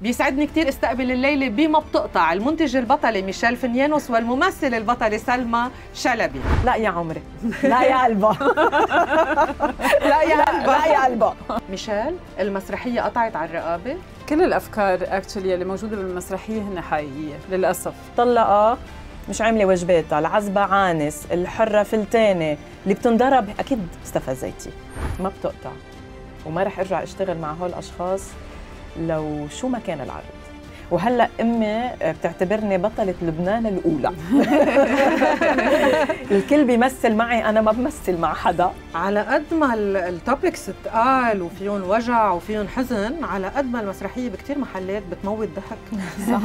بيسعدني كثير استقبل الليله بما بتقطع المنتج البطل ميشيل فنيانوس والممثل البطل سلمى شلبي لا يا عمري لا يا قلبا لا يا قلبا لا يا قلبا ميشيل المسرحيه قطعت على الرقابه كل الافكار اكشلي اللي موجوده بالمسرحيه هن حقيقيه للاسف طلقه مش عامله واجباتها العزبه عانس الحره فلتانه اللي بتنضرب اكيد استفزيتي ما بتقطع وما رح ارجع اشتغل مع هول الاشخاص لو شو ما كان العرض وهلا امي بتعتبرني بطله لبنان الاولى الكل بيمثل معي انا ما بمثل مع حدا على قد ما التوبكس تقال وفيهم وجع وفيهم حزن على قد ما المسرحيه بكثير محلات بتموت ضحك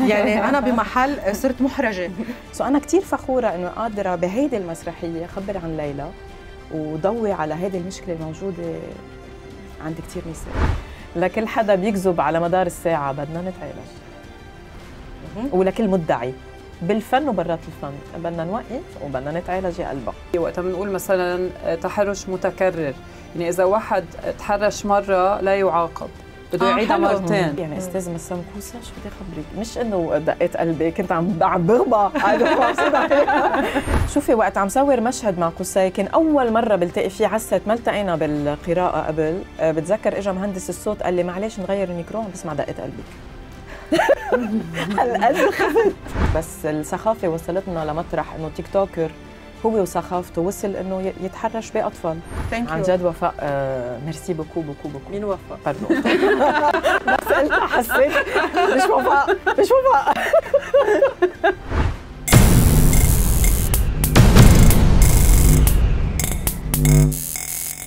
يعني انا بمحل صرت محرجه سو انا كثير فخوره انه قادره بهيدي المسرحيه خبر عن ليلى وضوي على هذه المشكله الموجوده عند كثير نساء لكل حدا بيكذب على مدار الساعة بدنا نتعالج ولكل مدعي بالفن وبرات الفن بدنا نوقف وبدنا نتعالج يا قلبه وقتها بنقول مثلا آه، تحرش متكرر يعني اذا واحد تحرش مره لا يعاقب بده يعيدها آه مرتين يعني استاذ مسام كوسا شو بدي اخبرك مش انه دقيت قلبي كنت عم عم بغبى شوفي وقت عم صور مشهد مع قصي كان اول مره بلتقي فيه عسة ما التقينا بالقراءه قبل آه، بتذكر اجى مهندس الصوت قال لي معلش نغير الميكرو عم بسمع دقه قلبك هالقد خفت بس السخافه وصلتنا لمطرح انه تيك توكر هو وسخافته وصل انه يتحرش باطفال عن جد وفاء آه، ميرسي بوكو بوكو بوكو مين وفاء؟ باردون بس انت حسيت مش وفاء مش وفاء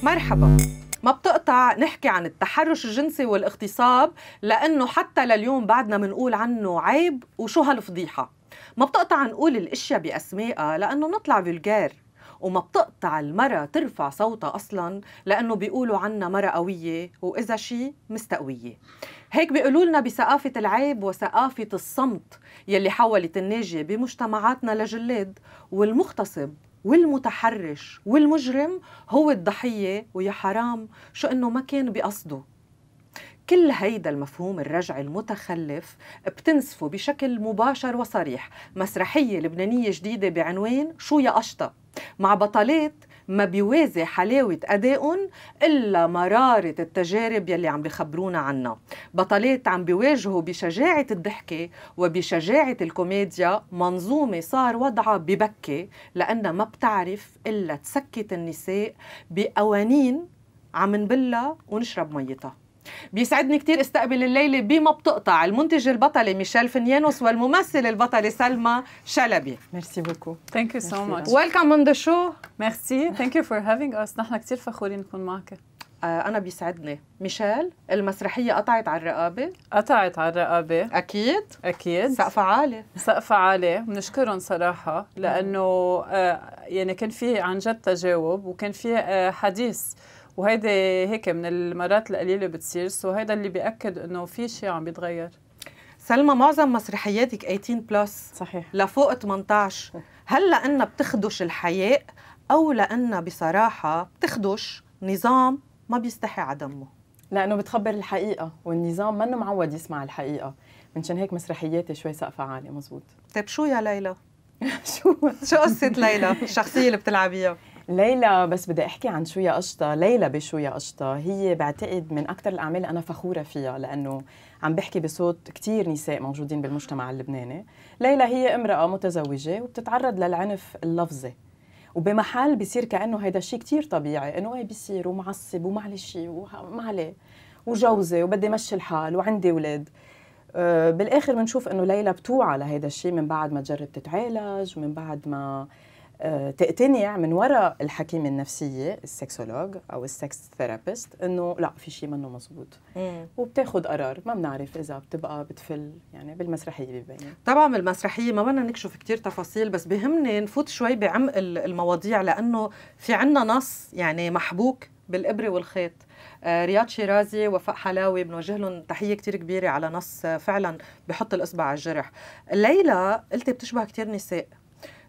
مرحبا ما بتقطع نحكي عن التحرش الجنسي والاغتصاب لانه حتى لليوم بعدنا بنقول عنه عيب وشو هالفضيحه ما بتقطع نقول الاشياء باسمائها لانه نطلع فلجار وما بتقطع المرة ترفع صوتها أصلا لأنه بيقولوا عنا مرة قوية وإذا شي مستقوية هيك بيقولوا لنا بثقافة العيب وثقافة الصمت يلي حولت الناجية بمجتمعاتنا لجلاد والمغتصب والمتحرش والمجرم هو الضحية ويا حرام شو إنه ما كان بقصده كل هيدا المفهوم الرجعي المتخلف بتنسفه بشكل مباشر وصريح مسرحية لبنانية جديدة بعنوان شو يا قشطة مع بطلات ما بيوازي حلاوة أدائهم إلا مرارة التجارب يلي عم بخبرونا عنها بطلات عم بيواجهوا بشجاعة الضحكة وبشجاعة الكوميديا منظومة صار وضعها ببكي لأنها ما بتعرف إلا تسكت النساء بقوانين عم نبلها ونشرب ميتها بيسعدني كثير استقبل الليله بما بتقطع المنتج البطله ميشيل فنيانوس والممثل البطله سلمى شلبي ميرسي بوكو ثانك يو سو ماتش ويلكم اون ذا شو ميرسي ثانك يو فور هافينج اس نحن كثير فخورين نكون معك آه، انا بيسعدني ميشيل المسرحيه قطعت على الرقابه قطعت على الرقابه اكيد اكيد سقفها عالي سقفها عالي بنشكرهم صراحه لانه آه، يعني كان في عن جد تجاوب وكان في آه، حديث وهيدي هيك من المرات القليله بتصير سو هيدا اللي بياكد انه في شيء عم بيتغير سلمى معظم مسرحياتك 18 بلس صحيح لفوق 18 هل لانها بتخدش الحياء او لانها بصراحه بتخدش نظام ما بيستحي عدمه لانه بتخبر الحقيقه والنظام منه معود يسمع الحقيقه منشان هيك مسرحياتي شوي سقفها عالي مزبوط طيب شو يا ليلى شو شو قصه ليلى الشخصيه اللي بتلعبيها ليلى بس بدي احكي عن شو يا قشطه ليلى بشو يا قشطه هي بعتقد من اكثر الاعمال اللي انا فخوره فيها لانه عم بحكي بصوت كتير نساء موجودين بالمجتمع اللبناني ليلى هي امراه متزوجه وبتتعرض للعنف اللفظي وبمحل بصير كانه هيدا الشيء كتير طبيعي انه ايه بيصير ومعصب ومعلش وما عليه وجوزي وبدي مشي الحال وعندي اولاد آه، بالاخر بنشوف انه ليلى بتوعى لهيدا الشيء من بعد ما تجرب تتعالج ومن بعد ما آه، تقتنع يعني من وراء الحكيم النفسية السكسولوج أو السكس ثيرابيست إنه لا في شيء منه مزبوط وبتاخد قرار ما بنعرف إذا بتبقى بتفل يعني بالمسرحية ببين طبعا بالمسرحية ما بدنا نكشف كتير تفاصيل بس بهمني نفوت شوي بعمق المواضيع لأنه في عنا نص يعني محبوك بالإبرة والخيط آه، رياض شيرازي وفاء حلاوي بنوجه لهم تحيه كثير كبيره على نص فعلا بحط الاصبع على الجرح ليلى قلتي بتشبه كثير نساء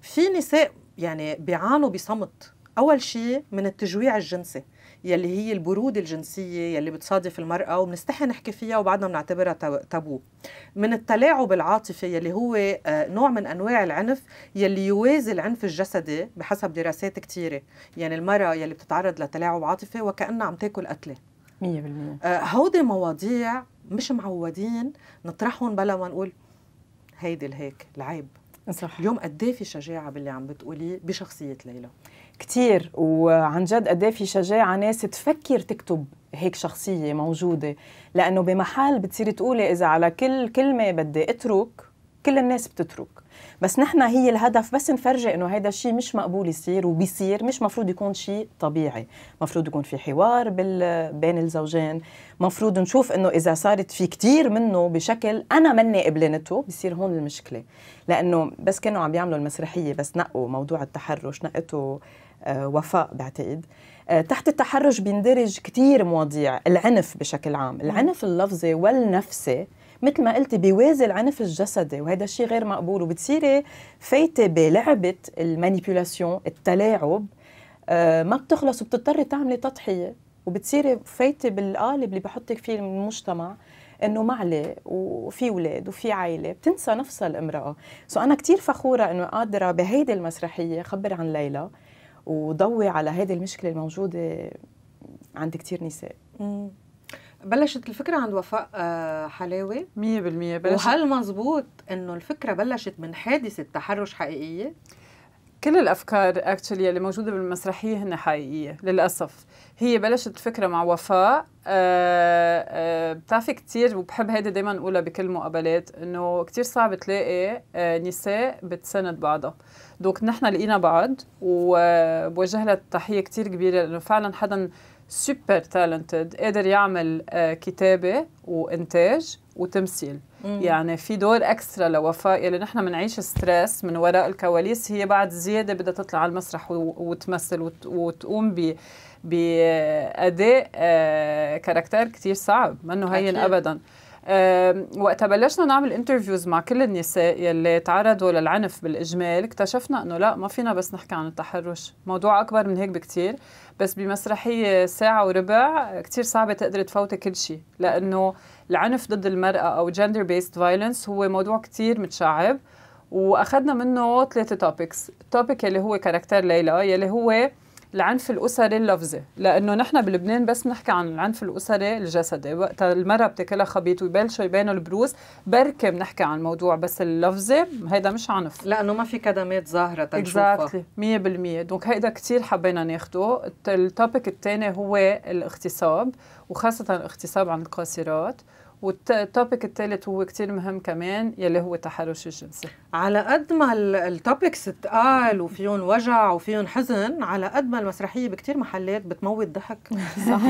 في نساء يعني بيعانوا بصمت أول شيء من التجويع الجنسي يلي هي البرودة الجنسية يلي بتصادف المرأة وبنستحي نحكي فيها وبعدنا بنعتبرها تابو من التلاعب العاطفي يلي هو آه، نوع من أنواع العنف يلي يوازي العنف الجسدي بحسب دراسات كثيرة يعني المرأة يلي بتتعرض لتلاعب عاطفي وكأنها عم تاكل قتلة 100% آه، هودي مواضيع مش معودين نطرحهم بلا ما نقول هيدي الهيك العيب صح. اليوم قد إيه في شجاعه باللي عم بتقوليه بشخصيه ليلى كتير وعن جد قد إيه في شجاعه ناس تفكر تكتب هيك شخصيه موجوده لانه بمحل بتصير تقولي اذا على كل كلمه بدي اترك كل الناس بتترك بس نحن هي الهدف بس نفرجي انه هذا الشيء مش مقبول يصير وبيصير مش مفروض يكون شيء طبيعي مفروض يكون في حوار بال... بين الزوجين مفروض نشوف انه اذا صارت في كتير منه بشكل انا مني قبلنته بصير هون المشكله لانه بس كانوا عم يعملوا المسرحيه بس نقوا موضوع التحرش نقته آه، وفاء بعتقد آه، تحت التحرش بيندرج كتير مواضيع العنف بشكل عام العنف اللفظي والنفسي مثل ما قلتي بيوازي العنف الجسدي وهذا الشيء غير مقبول وبتصيري فايته بلعبه المانيبيولاسيون التلاعب آه، ما بتخلص وبتضطري تعملي تضحيه وبتصيري فايته بالقالب اللي بحطك فيه المجتمع انه معلي وفي اولاد وفي عائله بتنسى نفسها الامراه سو انا كثير فخوره انه قادره بهيدي المسرحيه خبر عن ليلى وضوي على هذه المشكله الموجوده عند كثير نساء بلشت الفكرة عند وفاء آه، حلاوي 100% بلشت وهل مزبوط انه الفكرة بلشت من حادثة تحرش حقيقية؟ كل الافكار اكشلي اللي موجوده بالمسرحيه هن حقيقيه للاسف هي بلشت الفكره مع وفاء أه أه بتعرفي كثير وبحب هيدا دائما اقولها بكل مقابلات انه كثير صعب تلاقي أه نساء بتسند بعضها دوك نحن لقينا بعض وبوجه آه، لها تحيه كثير كبيره لانه فعلا حدا سوبر تالنتد قادر يعمل آه، كتابه وانتاج وتمثيل مم. يعني في دور اكسترا لوفاء اللي نحن بنعيش ستريس من وراء الكواليس هي بعد زياده بدها تطلع على المسرح وتمثل وتقوم ب باداء آه، كاركتير كثير صعب منه هين ابدا وقتها بلشنا نعمل انترفيوز مع كل النساء يلي تعرضوا للعنف بالاجمال اكتشفنا انه لا ما فينا بس نحكي عن التحرش موضوع اكبر من هيك بكتير بس بمسرحيه ساعه وربع كتير صعبه تقدر تفوتي كل شيء لانه العنف ضد المراه او جندر بيست فايلنس هو موضوع كتير متشعب واخذنا منه ثلاثه توبكس التوبيك يلي هو كاركتر ليلى يلي هو العنف الاسري اللفظي لانه نحن بلبنان بس بنحكي عن العنف الاسري الجسدي وقت المراه بتاكلها خبيط ويبلشوا يبانوا البروز بركي بنحكي عن الموضوع بس اللفظي هيدا مش عنف لانه ما في كدمات ظاهره تنشوفها 100% دونك هيدا كثير حبينا ناخده التوبيك الثاني هو الاغتصاب وخاصه الاغتصاب عن القاصرات والتوبيك الثالث هو كتير مهم كمان يلي هو التحرش الجنسي على قد ما التوبكس تقال وفيهم وجع وفيهم حزن على قد ما المسرحيه بكتير محلات بتموت ضحك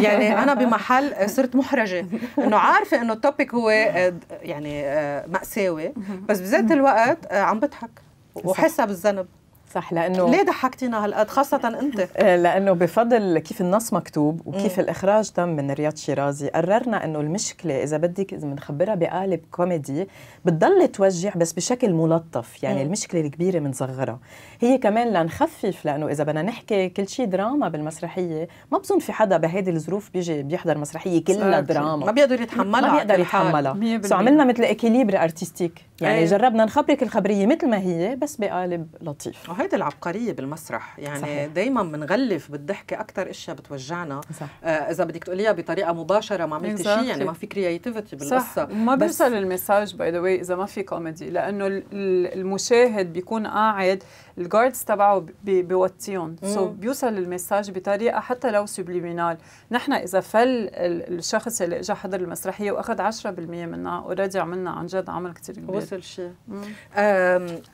يعني انا بمحل صرت محرجه انه عارفه انه التوبيك هو آه، يعني آه، ماساوي بس بذات الوقت آه، عم بضحك وحاسه بالذنب صح لانه ليه ضحكتينا هالقد خاصه انت آه، لانه بفضل كيف النص مكتوب وكيف مم. الاخراج تم من رياض شيرازي قررنا انه المشكله اذا بدك اذا بنخبرها بقالب كوميدي بتضل توجع بس بشكل ملطف يعني مم. المشكله الكبيره بنصغرها هي كمان لنخفف لانه اذا بدنا نحكي كل شيء دراما بالمسرحيه ما بظن في حدا بهيدي الظروف بيجي بيحضر مسرحيه كلها دراما ما بيقدر يتحملها ما بيقدر يتحملها سو عملنا مثل اكيليبر ارتستيك يعني أيه. جربنا نخبرك الخبريه مثل ما هي بس بقالب لطيف وهيدي العبقريه بالمسرح يعني دائما بنغلف بالضحكه اكثر اشياء بتوجعنا صح. آه اذا بدك تقوليها بطريقه مباشره ما عملتي شيء يعني ما في كرياتيفيتي بالقصه صح. ما بيوصل المساج باي ذا اذا ما في كوميدي لانه المشاهد بيكون قاعد الجاردز تبعه بيوطيهم سو so بيوصل المساج بطريقه حتى لو سبليمينال نحن اذا فل الشخص اللي اجى حضر المسرحيه واخذ 10% منها اوريدي عملنا عن جد عمل كثير كبير وصل شيء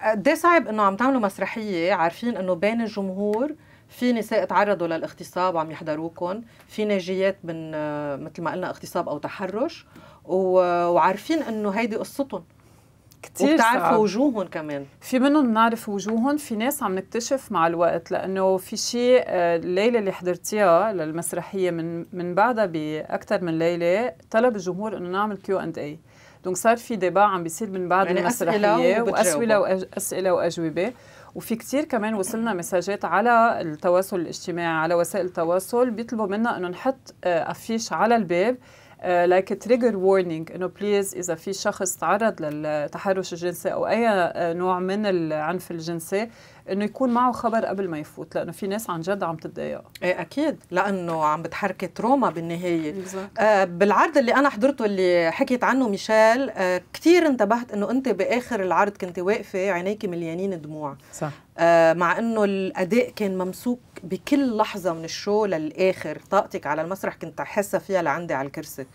قد صعب انه عم تعملوا مسرحيه عارفين انه بين الجمهور في نساء تعرضوا للاغتصاب وعم يحضروكم في ناجيات من آه، مثل ما قلنا اغتصاب او تحرش وعارفين انه هيدي قصتهم كتير وبتعرفوا صعب. وجوههم كمان في منهم بنعرف وجوههم في ناس عم نكتشف مع الوقت لانه في شيء آه، الليله اللي حضرتيها للمسرحيه من من بعدها باكثر من ليله طلب الجمهور انه نعمل كيو اند اي دونك صار في ديباع عم بيصير من بعد يعني المسرحيه واسئله واسئله واجوبه وفي كتير كمان وصلنا مساجات على التواصل الاجتماعي على وسائل التواصل بيطلبوا منا انه نحط آه، افيش على الباب لايك تريجر وورنينج انه بليز اذا في شخص تعرض للتحرش الجنسي او اي آه، نوع من العنف الجنسي انه يكون معه خبر قبل ما يفوت لانه في ناس عن جد عم تتضايق ايه اكيد لانه عم بتحركي تروما بالنهايه آه بالعرض اللي انا حضرته اللي حكيت عنه ميشيل آه كثير انتبهت انه انت باخر العرض كنت واقفه عينيك مليانين دموع صح آه مع انه الاداء كان ممسوك بكل لحظه من الشو للاخر طاقتك على المسرح كنت احسها فيها لعندي على الكرسي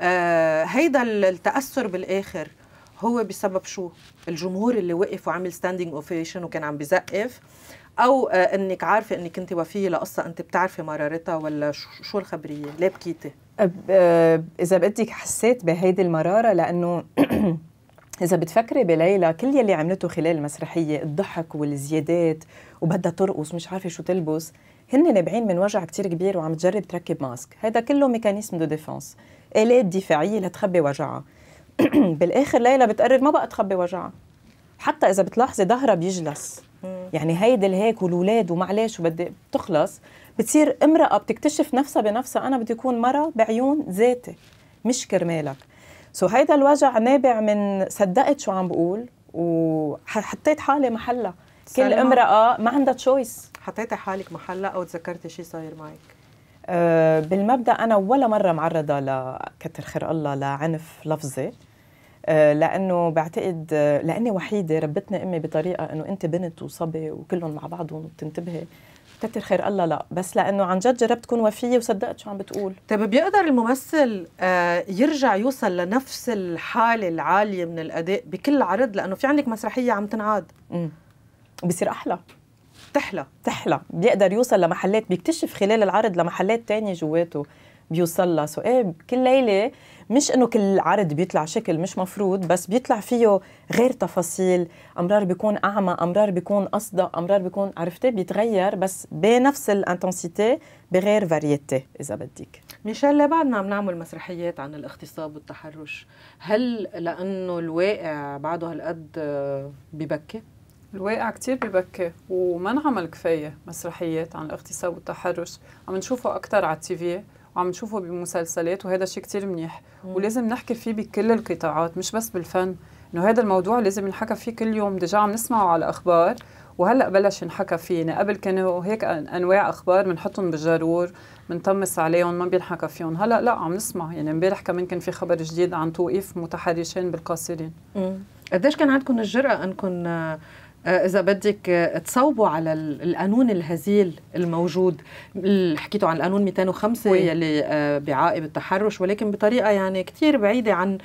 آه هيدا التاثر بالاخر هو بسبب شو الجمهور اللي وقف وعمل ستاندينج اوفيشن وكان عم بزقف او آه انك عارفه انك انت وفيه لقصه انت بتعرفي مرارتها ولا شو الخبريه ليه بكيتي آه، اذا بدك حسيت بهيدي المراره لانه إذا بتفكري بليلى كل يلي عملته خلال المسرحية الضحك والزيادات وبدها ترقص مش عارفة شو تلبس هن نابعين من وجع كتير كبير وعم تجرب تركب ماسك هذا كله ميكانيزم دو ديفونس آلات دفاعية لتخبي وجعها بالآخر ليلى بتقرر ما بقى تخبي وجعها حتى إذا بتلاحظي ظهرها بيجلس يعني هيدي الهيك والولاد ومعلش وبدي بتخلص بتصير امرأة بتكتشف نفسها بنفسها أنا بدي أكون مرة بعيون ذاتي مش كرمالك سو هيدا الوجع نابع من صدقت شو عم بقول وحطيت حالي محلها كل امرأة ما عندها تشويس حطيتي حالك محلها أو تذكرتي شيء صاير معك؟ أه بالمبدا انا ولا مره معرضه لكتر خير الله لعنف لفظي أه لانه بعتقد لاني وحيده ربتني امي بطريقه انه انت بنت وصبي وكلهم مع بعضهم وبتنتبهي كتر خير الله لا بس لانه عن جد جربت تكون وفيه وصدقت شو عم بتقول طيب بيقدر الممثل آه، يرجع يوصل لنفس الحاله العاليه من الاداء بكل عرض لانه في عندك مسرحيه عم تنعاد امم بصير احلى تحلى تحلى بيقدر يوصل لمحلات بيكتشف خلال العرض لمحلات تانية جواته بيوصل لها سو ايه كل ليله مش انه كل عرض بيطلع شكل مش مفروض بس بيطلع فيه غير تفاصيل امرار بيكون اعمى امرار بيكون اصدق امرار بيكون عرفتي بيتغير بس بنفس الانتنسيتي بغير فاريتي اذا بدك ميشيل بعدنا عم نعمل مسرحيات عن الاغتصاب والتحرش هل لانه الواقع بعده هالقد آه، ببكي الواقع كتير ببكي وما انعمل كفايه مسرحيات عن الاغتصاب والتحرش عم نشوفه اكثر على التي في وعم نشوفه بمسلسلات وهذا شيء كتير منيح مم. ولازم نحكي فيه بكل القطاعات مش بس بالفن انه هذا الموضوع لازم نحكى فيه كل يوم ديجا عم نسمعه على اخبار وهلا بلش ينحكى فيه يعني قبل كانوا هيك انواع اخبار بنحطهم بالجرور بنطمس عليهم ما بينحكى فيهم هلا لا عم نسمع يعني امبارح كمان كان في خبر جديد عن توقيف متحرشين بالقاصرين قديش كان عندكم الجرأة انكم آه، اذا بدك آه، تصوبوا على القانون الهزيل الموجود حكيتوا عن القانون 205 وي. يلي آه، بيعاقب التحرش ولكن بطريقه يعني كثير بعيده عن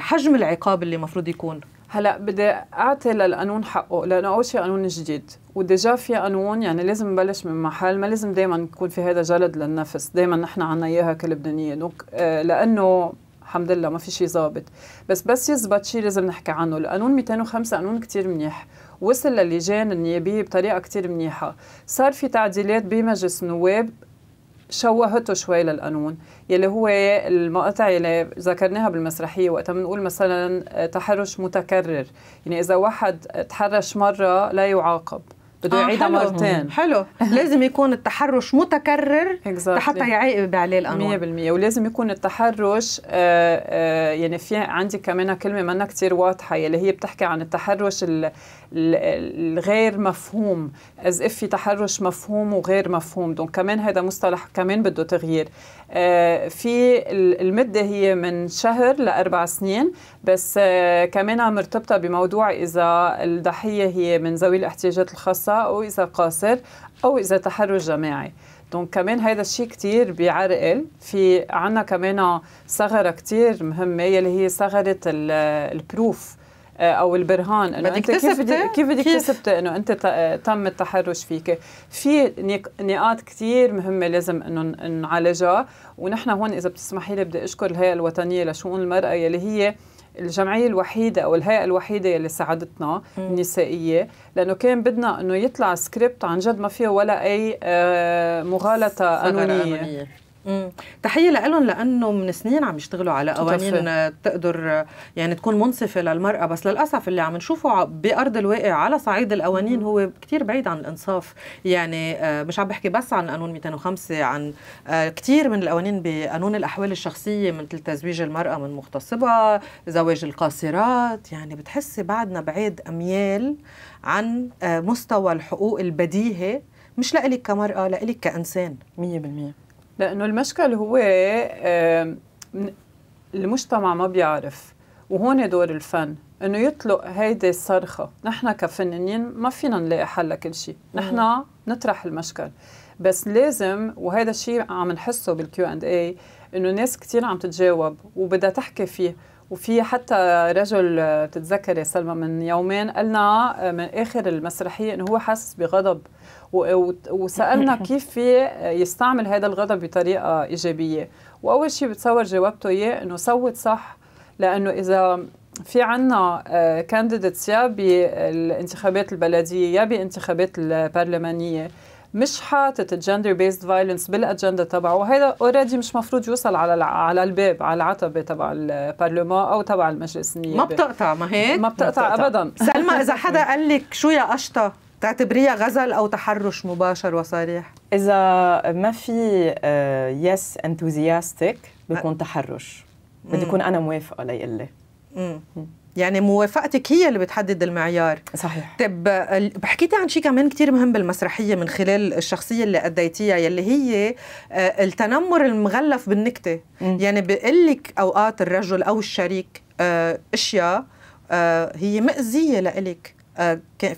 حجم العقاب اللي المفروض يكون هلا بدي اعطي للقانون حقه لانه اول شيء قانون جديد وديجا في قانون يعني لازم نبلش من محل ما لازم دائما يكون في هذا جلد للنفس دائما نحن عنا اياها كلبنانيين لانه الحمد لله ما في شيء ظابط بس بس يزبط شيء لازم نحكي عنه القانون 205 قانون كتير منيح وصل للجان النيابيه بطريقه كتير منيحه صار في تعديلات بمجلس النواب شوهته شوي للقانون يلي هو المقاطع يلي ذكرناها بالمسرحيه وقتها بنقول مثلا تحرش متكرر يعني اذا واحد تحرش مره لا يعاقب بده يعيدها آه مرتين حلو لازم يكون التحرش متكرر حتى يعاقب عليه القانون 100% ولازم يكون التحرش آه، آه، يعني في عندي كمان كلمه منا كثير واضحه اللي هي بتحكي عن التحرش الغير مفهوم از اف في تحرش مفهوم وغير مفهوم دونك كمان هذا مصطلح كمان بده تغيير آه، في المده هي من شهر لاربع سنين بس كمان مرتبطه بموضوع اذا الضحيه هي من ذوي الاحتياجات الخاصه أو إذا قاصر أو إذا تحرش جماعي دونك كمان هذا الشيء كتير بيعرقل في عنا كمان ثغرة كتير مهمة يلي هي ثغرة البروف آه، او البرهان انه انت كيف بدي كيف بدك تثبتي انه انت تم التحرش فيك في نقاط كثير مهمه لازم انه نعالجها ونحن هون اذا بتسمحي لي بدي اشكر الهيئه الوطنيه لشؤون المراه يلي هي الجمعيه الوحيده او الهيئه الوحيده اللي ساعدتنا النسائيه لانه كان بدنا انه يطلع سكريبت عن جد ما فيه ولا اي آه، مغالطه قانونيه مم. تحيه لهم لانه من سنين عم يشتغلوا على قوانين تقدر يعني تكون منصفه للمراه بس للاسف اللي عم نشوفه بارض الواقع على صعيد القوانين هو كثير بعيد عن الانصاف يعني آه، مش عم بحكي بس عن قانون 205 عن آه، كثير من القوانين بقانون الاحوال الشخصيه مثل تزويج المراه من مغتصبه زواج القاصرات يعني بتحسي بعدنا بعيد اميال عن آه، مستوى الحقوق البديهه مش لإلك كمرأة لإلك كإنسان 100% لانه المشكل هو المجتمع ما بيعرف وهون دور الفن انه يطلق هيدي الصرخه نحن كفنانين ما فينا نلاقي حل لكل شيء نحن نطرح المشكل بس لازم وهذا الشيء عم نحسه بالكيو اند اي انه ناس كثير عم تتجاوب وبدها تحكي فيه وفي حتى رجل آه، بتتذكري سلمى من يومين قالنا آه، من اخر المسرحيه انه هو حاسس بغضب وسالنا كيف في يستعمل هذا الغضب بطريقه ايجابيه واول شيء بتصور جاوبته اياه انه صوت صح لانه اذا في عنا آه، كانديديتس يا بالانتخابات البلديه يا بانتخابات البرلمانيه مش حاطط الجندر بيست فايلنس بالاجنده تبعه وهذا اوريدي مش مفروض يوصل على على الباب على العتبه تبع البرلمان او تبع المجلس النيابي ما بتقطع ما هيك ما بتقطع, ما بتقطع. ابدا سلمى اذا حدا قال لك شو يا قشطه تعتبريها غزل او تحرش مباشر وصريح اذا ما في يس آه، انثوزياستيك بكون تحرش بدي اكون انا موافقه ليقلي يعني موافقتك هي اللي بتحدد المعيار صحيح طب حكيتي عن شيء كمان كتير مهم بالمسرحيه من خلال الشخصيه اللي اديتيها يلي هي آه، التنمر المغلف بالنكته م. يعني بيقول لك اوقات الرجل او الشريك آه، اشياء آه، هي مأزيه لإلك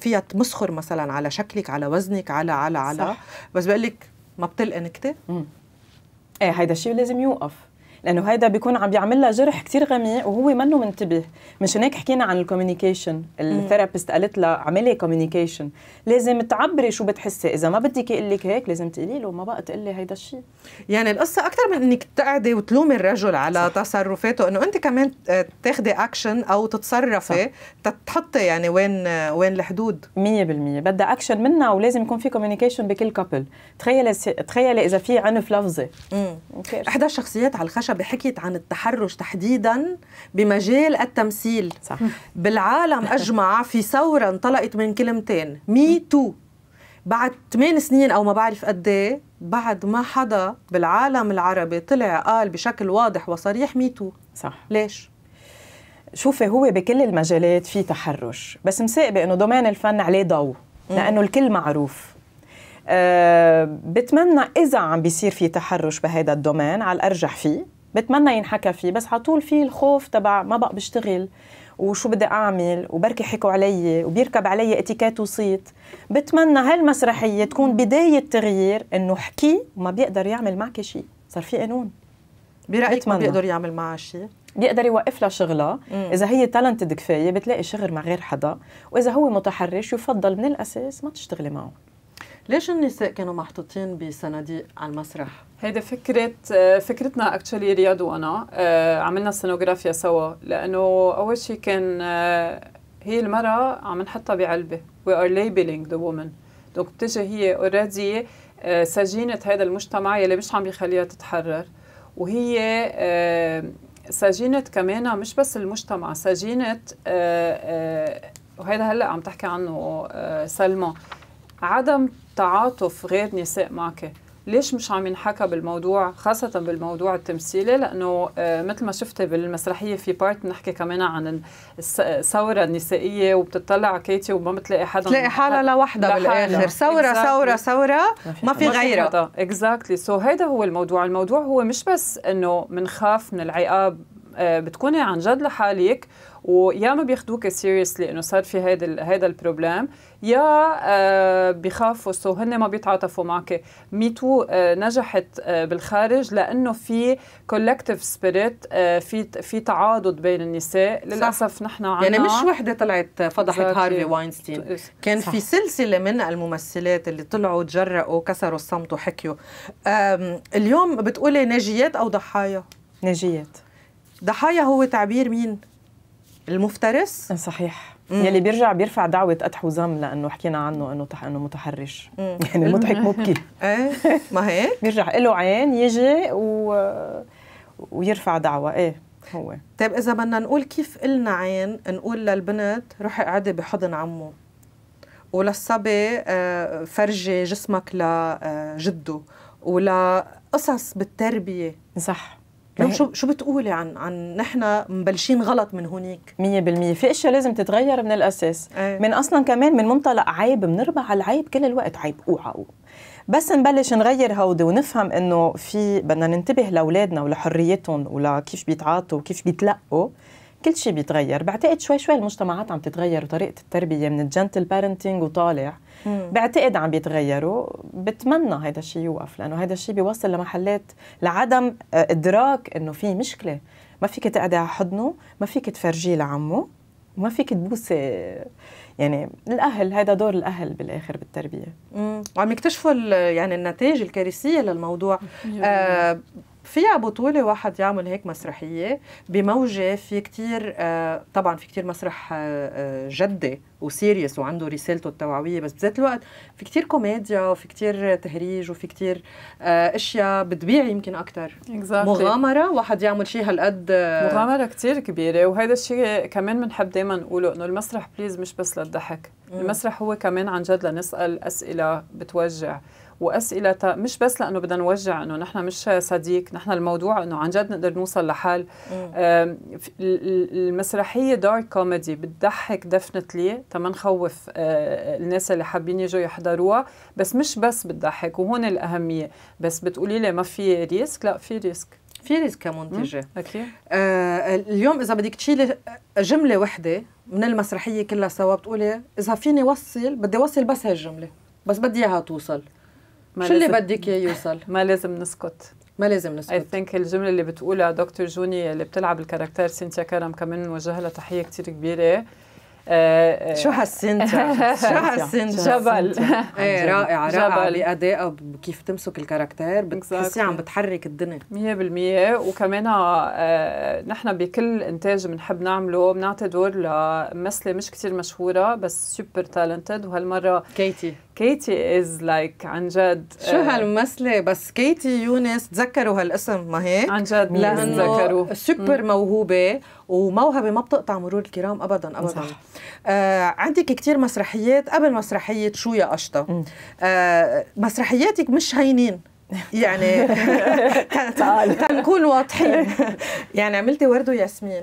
فيها تمسخر مثلا على شكلك على وزنك على على على صح. بس بقول لك ما بتلقى نكته ايه هيدا الشيء لازم يوقف لانه هيدا بيكون عم بيعمل لها جرح كثير غميق وهو منه منتبه مشان هيك حكينا عن الكوميونيكيشن الثيرابيست قالت لها اعملي كوميونيكيشن لازم تعبري شو بتحسي اذا ما بدك يقول لك هيك لازم تقولي له ما بقى تقلي هيدا الشيء يعني القصه اكثر من انك تقعدي وتلومي الرجل على صح. تصرفاته انه انت كمان تاخدي اكشن او تتصرفي تحطي يعني وين وين الحدود 100% بدها اكشن منها ولازم يكون في كوميونيكيشن بكل كابل تخيلي تخيلي اذا في عنف لفظي احدى الشخصيات على الخشب بحكيت حكيت عن التحرش تحديدا بمجال التمثيل صح. بالعالم أجمع في ثورة انطلقت من كلمتين مي تو بعد 8 سنين أو ما بعرف قد إيه، بعد ما حدا بالعالم العربي طلع قال بشكل واضح وصريح مي تو صح ليش؟ شوفي هو بكل المجالات في تحرش بس مسائبة انه دومين الفن عليه ضوء لانه الكل معروف أه بتمنى اذا عم بيصير في تحرش بهذا الدومين على الارجح فيه بتمنى ينحكى فيه بس على طول في الخوف تبع ما بقى بشتغل وشو بدي اعمل وبركي حكوا علي وبيركب علي اتيكات وصيت بتمنى هالمسرحيه تكون بدايه تغيير انه حكي وما بيقدر يعمل معك شيء صار في قانون برايك ما بيقدر يعمل معها شيء بيقدر يوقف لها شغلها اذا هي تالنتد كفايه بتلاقي شغل مع غير حدا واذا هو متحرش يفضل من الاساس ما تشتغلي معه ليش النساء كانوا محطوطين بصناديق على المسرح؟ هيدا فكرة فكرتنا اكشلي رياض وانا آه، عملنا السينوغرافيا سوا لانه اول شيء كان آه، هي المرأة عم نحطها بعلبة وي ار labeling ذا وومن دونك بتجي هي اوريدي آه، سجينة هذا المجتمع يلي مش عم يخليها تتحرر وهي سجينة كمان مش بس المجتمع سجينة وهذا هلا عم تحكي عنه سلمى عدم تعاطف غير نساء معك ليش مش عم ينحكى بالموضوع خاصة بالموضوع التمثيلي لأنه آه، مثل ما شفتي بالمسرحية في بارت نحكي كمان عن الثورة آه، النسائية وبتطلع كيتي وما بتلاقي حدا بتلاقي حالها لوحدها بالآخر ثورة ثورة ثورة ما في غيرها اكزاكتلي سو هيدا هو الموضوع الموضوع هو مش بس إنه بنخاف من العقاب آه، بتكوني عن جد لحالك ويا ما بياخذوك سيريسلي انه صار في هيدا هذا البروبلم يا آه، بخافوا سو هن ما بيتعاطفوا معك ميتو آه، نجحت آه، بالخارج لانه في كولكتيف سبيريت في في تعاضد بين النساء للاسف نحن يعني عنا يعني مش وحده طلعت فضحت هارفي واينستين كان صح. في سلسله من الممثلات اللي طلعوا تجرأوا كسروا الصمت وحكيوا اليوم بتقولي ناجيات او ضحايا ناجيات ضحايا هو تعبير مين المفترس صحيح مم. يلي بيرجع بيرفع دعوة قدح وزم لأنه حكينا عنه إنه تح... إنه متحرش مم. يعني المضحك مبكي إيه ما هيك بيرجع له عين يجي و... ويرفع دعوة إيه هو طيب إذا بدنا نقول كيف إلنا عين نقول للبنت روحي اقعدي بحضن عمه وللصبي آه، فرجي جسمك لجده آه، ولقصص بالتربية صح لو شو شو بتقولي عن عن نحن مبلشين غلط من هونيك 100% في اشياء لازم تتغير من الاساس ايه. من اصلا كمان من منطلق عيب بنربع على العيب كل الوقت عيب اوعى بس نبلش نغير هودي ونفهم انه في بدنا ننتبه لاولادنا ولحريتهم ولكيف بيتعاطوا وكيف بيتلقوا كل شيء بيتغير بعتقد شوي شوي المجتمعات عم تتغير وطريقه التربيه من الجنتل بارنتينج وطالع بعتقد عم بيتغيروا بتمنى هذا الشيء يوقف لانه هذا الشيء بيوصل لمحلات لعدم آه، ادراك انه في مشكله ما فيك تقعدي على حضنه ما فيك تفرجيه لعمه ما فيك تبوسي يعني الاهل هذا دور الاهل بالاخر بالتربيه وعم يكتشفوا يعني النتائج الكارثيه للموضوع آه فيها بطولة واحد يعمل هيك مسرحية بموجة في كتير آه طبعا في كتير مسرح آه, آه، جدة وسيريس وعنده رسالته التوعوية بس بذات الوقت في كتير كوميديا وفي كتير تهريج وفي كتير آه اشياء بتبيع يمكن اكثر exactly. مغامرة واحد يعمل شيء هالقد آه، مغامرة كتير كبيرة وهذا الشيء كمان بنحب دايما نقوله انه المسرح بليز مش بس للضحك المسرح هو كمان عن جد لنسأل أسئلة بتوجع واسئله مش بس لانه بدنا نوجع انه نحن مش صديق نحن الموضوع انه عن جد نقدر نوصل لحال المسرحيه دارك كوميدي بتضحك دفنتلي تما نخوف الناس اللي حابين يجوا يحضروها بس مش بس بتضحك وهون الاهميه بس بتقولي لي ما في ريسك لا في ريسك في ريسك كمنتجه اكيد آه اليوم اذا بدك تشيلي جمله وحده من المسرحيه كلها سوا بتقولي اذا فيني وصل بدي وصل بس هالجمله بس بدي اياها توصل ما شو اللي بدك اياه يوصل؟ ما لازم نسكت ما لازم نسكت اي ثينك الجمله اللي بتقولها دكتور جوني اللي بتلعب الكاركتير سينتيا كرم كمان نوجه لها تحيه كثير كبيره آه، آه، شو هالسنت شو هالسنت جبل ايه رائعه رائعه بادائها كيف تمسك الكاركتير بتحسي عم بتحرك الدنيا 100% وكمان آه، نحن بكل انتاج بنحب نعمله بنعطي دور لممثله مش كثير مشهوره بس سوبر تالنتد وهالمره كيتي كيتي از لايك عن جد شو آه، هالممثله بس كيتي يونس تذكروا هالاسم ما هيك عن جد لانه سوبر موهوبه وموهبه ما بتقطع مرور الكرام ابدا ابدا صح. آه عندك كثير مسرحيات قبل مسرحيه شو يا قشطه آه مسرحياتك مش هينين يعني تنكون واضحين يعني عملتي ورد وياسمين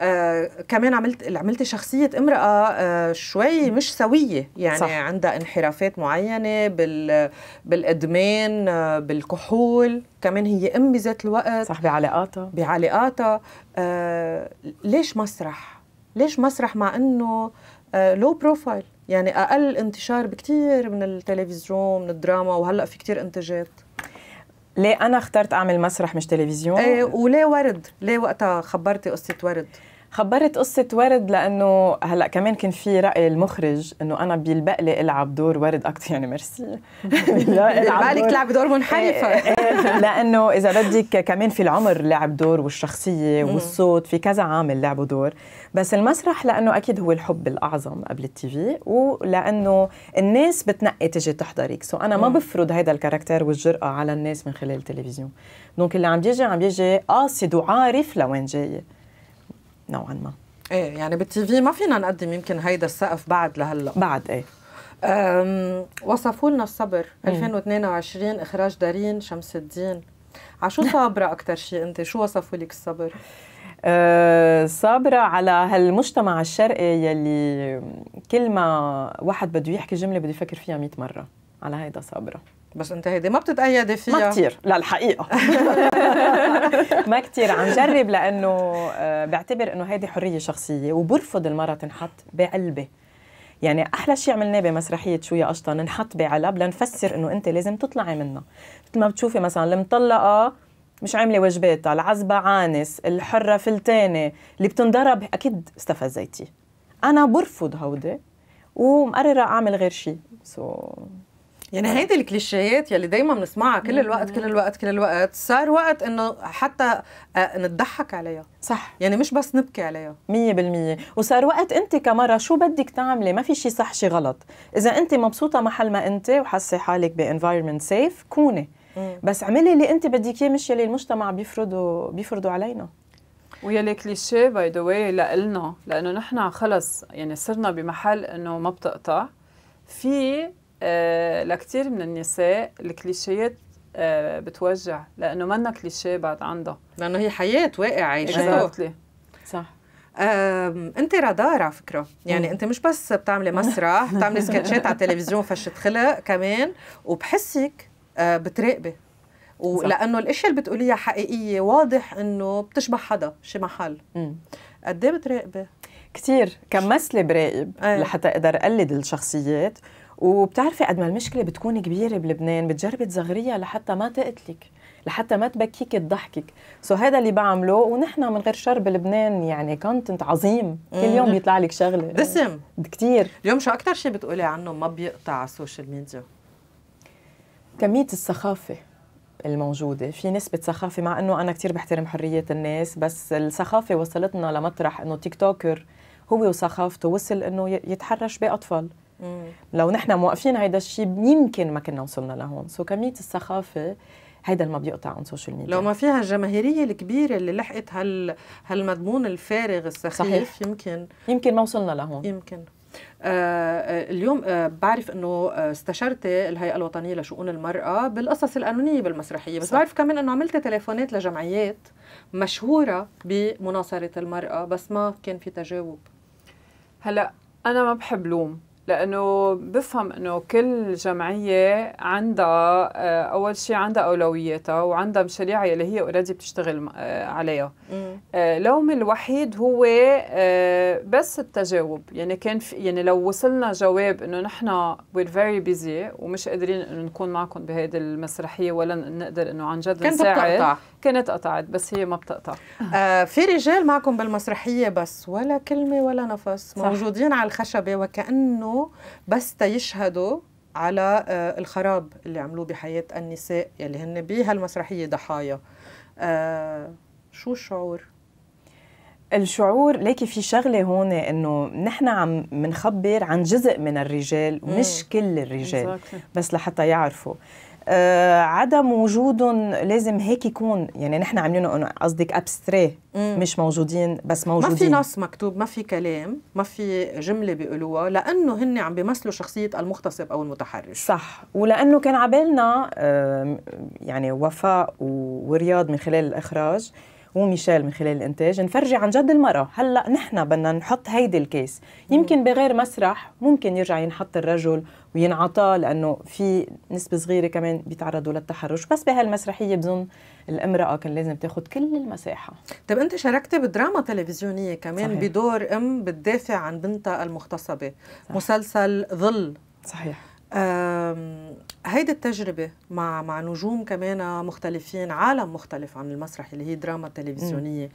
آه كمان عملت عملت شخصيه امراه آه شوي مش سويه يعني صح. عندها انحرافات معينه بال بالادمان آه بالكحول كمان هي ام بذات الوقت صح بعلاقاتها بعلاقاتها آه ليش مسرح ليش مسرح مع انه آه لو بروفايل يعني اقل انتشار بكتير من التلفزيون من الدراما وهلا في كتير انتاجات ليه انا اخترت اعمل مسرح مش تلفزيون؟ ايه وليه ورد؟ ليه وقتها خبرتي قصه ورد؟ خبرت قصة ورد لأنه هلا كمان كان في رأي المخرج إنه أنا بيلبق لي ألعب دور ورد أكثر يعني ميرسي بالك تلعب دور منحرفة إيه، إيه، إيه. لأنه إذا بدك كمان في العمر لعب دور والشخصية والصوت في كذا عامل لعبوا دور بس المسرح لأنه أكيد هو الحب الأعظم قبل التي في ولأنه الناس بتنقي تجي تحضرك سو أنا ما بفرض هذا الكاركتير والجرأة على الناس من خلال التلفزيون دونك اللي عم بيجي عم بيجي قاصد وعارف لوين جاي نوعا ما ايه يعني بالتي في ما فينا نقدم يمكن هيدا السقف بعد لهلا بعد ايه وصفوا لنا الصبر 2022 اخراج دارين شمس الدين عشو صابره اكثر شيء انت شو وصفوا لك الصبر أه صابرة على هالمجتمع الشرقي يلي كل ما واحد بده يحكي جملة بده يفكر فيها 100 مرة على هيدا صابرة بس انت هيدي ما بتتأيدي فيها ما كثير لا الحقيقة ما كثير عم جرب لأنه آه، بعتبر إنه هيدي حرية شخصية وبرفض المرة تنحط بعلبة يعني احلى شيء عملناه بمسرحيه شو يا قشطه نحط بعلب لنفسر انه انت لازم تطلعي منها مثل ما بتشوفي مثلا المطلقه مش عامله واجباتها العزبه عانس الحره فلتانه اللي بتنضرب اكيد استفزيتي انا برفض هودي ومقرره اعمل غير شيء سو so... يعني هيدي الكليشيهات يلي دايما بنسمعها كل الوقت كل الوقت كل الوقت صار وقت انه حتى آه، نضحك عليها صح يعني مش بس نبكي عليها 100% وصار وقت انت كمره شو بدك تعملي ما في شيء صح شيء غلط اذا انت مبسوطه محل ما انت وحاسه حالك بانفايرمنت سيف كوني بس اعملي اللي انت بدك اياه مش يلي المجتمع بيفرضه بيفرضه علينا ويلي كليشيه باي ذا واي لنا لانه نحن خلص يعني صرنا بمحل انه ما بتقطع في آه، لكثير من النساء الكليشيات آه، بتوجع لانه منا كليشيه بعد عندها لانه هي حياه واقع عايشه صح انت رادار على فكره يعني انت مش بس بتعملي مسرح بتعملي سكتشات على التلفزيون فشه خلق كمان وبحسك آه، بتراقبي ولانه الاشياء اللي بتقوليها حقيقيه واضح انه بتشبه حدا شي محل قد ايه بتراقبي كثير كمثله براقب إيه. لحتى اقدر اقلد الشخصيات وبتعرفي قد ما المشكله بتكون كبيره بلبنان بتجربي تصغريها لحتى ما تقتلك لحتى ما تبكيك تضحكك سو هذا اللي بعمله ونحن من غير شر بلبنان يعني كونتنت عظيم كل يوم بيطلع لك شغله دسم كثير اليوم شو اكثر شيء بتقولي عنه ما بيقطع على السوشيال ميديا كميه السخافه الموجودة في نسبة سخافة مع أنه أنا كتير بحترم حرية الناس بس السخافة وصلتنا لمطرح أنه تيك توكر هو وسخافته وصل أنه يتحرش بأطفال لو نحن موقفين هيدا الشيء يمكن ما كنا وصلنا لهون سو كميه السخافه هيدا اللي ما بيقطع عن سوشيال ميديا لو ما فيها الجماهيريه الكبيره اللي لحقت هال هالمضمون الفارغ السخيف صحيح. يمكن يمكن ما وصلنا لهون يمكن آه, آه، اليوم آه بعرف انه آه، استشرتي الهيئه الوطنيه لشؤون المراه بالقصص القانونيه بالمسرحيه بس صح. بعرف كمان انه عملت تليفونات لجمعيات مشهوره بمناصره المراه بس ما كان في تجاوب هلا انا ما بحب لوم لانه بفهم انه كل جمعيه عندها آه، اول شيء عندها اولوياتها وعندها مشاريع اللي هي اوريدي بتشتغل آه، عليها آه، لومي الوحيد هو بس التجاوب يعني كان في يعني لو وصلنا جواب انه نحن وير فيري بيزي ومش قادرين انه نكون معكم بهيدي المسرحيه ولا نقدر انه عن جد نساعد كانت قطعت بس هي ما بتقطع آه في رجال معكم بالمسرحية بس ولا كلمة ولا نفس صح. موجودين على الخشبة وكأنه بس تيشهدوا على آه الخراب اللي عملوه بحياة النساء يلي هن بهالمسرحية ضحايا آه شو الشعور؟ الشعور ليكي في شغله هون انه نحن عم منخبر عن جزء من الرجال مش كل الرجال بس لحتى يعرفوا آه، عدم وجودهم لازم هيك يكون يعني نحن عاملينه انه قصدك ابستري مش موجودين بس موجودين ما في نص مكتوب ما في كلام ما في جمله بيقولوها لانه هن عم بيمثلوا شخصيه المغتصب او المتحرش صح ولانه كان عبالنا آه، يعني وفاء ورياض من خلال الاخراج وميشيل من خلال الانتاج نفرجي عن جد المراه هلا نحن بدنا نحط هيدي الكيس يمكن بغير مسرح ممكن يرجع ينحط الرجل وينعطى لانه في نسبه صغيره كمان بيتعرضوا للتحرش بس بهالمسرحيه بظن الامراه كان لازم تاخذ كل المساحه طب انت شاركتي بدراما تلفزيونيه كمان صحيح. بدور ام بتدافع عن بنتها المغتصبه مسلسل ظل صحيح هيدي التجربة مع مع نجوم كمان مختلفين عالم مختلف عن المسرح اللي هي دراما تلفزيونية